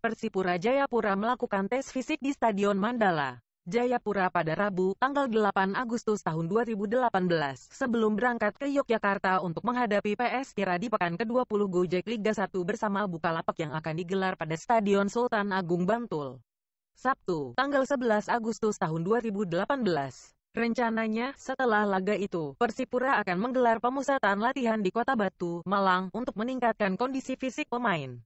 Persipura Jayapura melakukan tes fisik di Stadion Mandala, Jayapura pada Rabu, tanggal 8 Agustus tahun 2018, sebelum berangkat ke Yogyakarta untuk menghadapi PS Tira di pekan ke-20 Gojek Liga 1 bersama Bukalapak yang akan digelar pada Stadion Sultan Agung Bantul. Sabtu, tanggal 11 Agustus tahun 2018. Rencananya, setelah laga itu, Persipura akan menggelar pemusatan latihan di Kota Batu, Malang, untuk meningkatkan kondisi fisik pemain.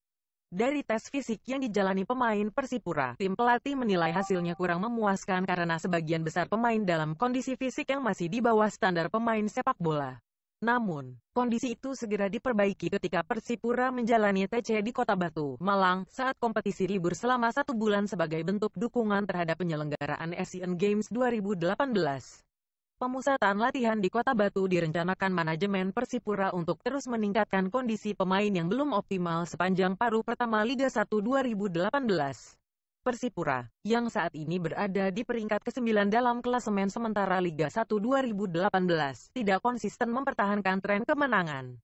Dari tes fisik yang dijalani pemain Persipura, tim pelatih menilai hasilnya kurang memuaskan karena sebagian besar pemain dalam kondisi fisik yang masih di bawah standar pemain sepak bola. Namun, kondisi itu segera diperbaiki ketika Persipura menjalani TC di Kota Batu, Malang, saat kompetisi libur selama satu bulan sebagai bentuk dukungan terhadap penyelenggaraan Asian Games 2018. Pemusatan latihan di Kota Batu direncanakan manajemen Persipura untuk terus meningkatkan kondisi pemain yang belum optimal sepanjang paruh pertama Liga 1 2018. Persipura, yang saat ini berada di peringkat ke-9 dalam klasemen sementara Liga 1 2018, tidak konsisten mempertahankan tren kemenangan.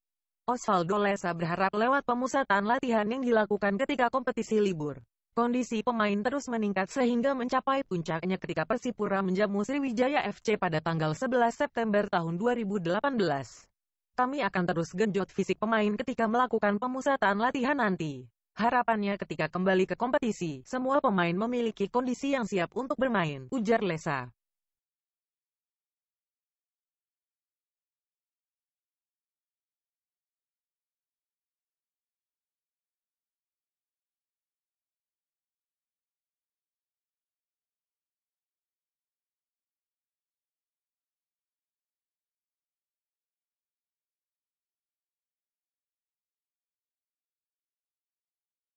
Osvaldo Lesa berharap lewat pemusatan latihan yang dilakukan ketika kompetisi libur, Kondisi pemain terus meningkat sehingga mencapai puncaknya ketika Persipura menjamu Sriwijaya FC pada tanggal 11 September tahun 2018. Kami akan terus genjot fisik pemain ketika melakukan pemusatan latihan nanti. Harapannya ketika kembali ke kompetisi, semua pemain memiliki kondisi yang siap untuk bermain, ujar Lesa.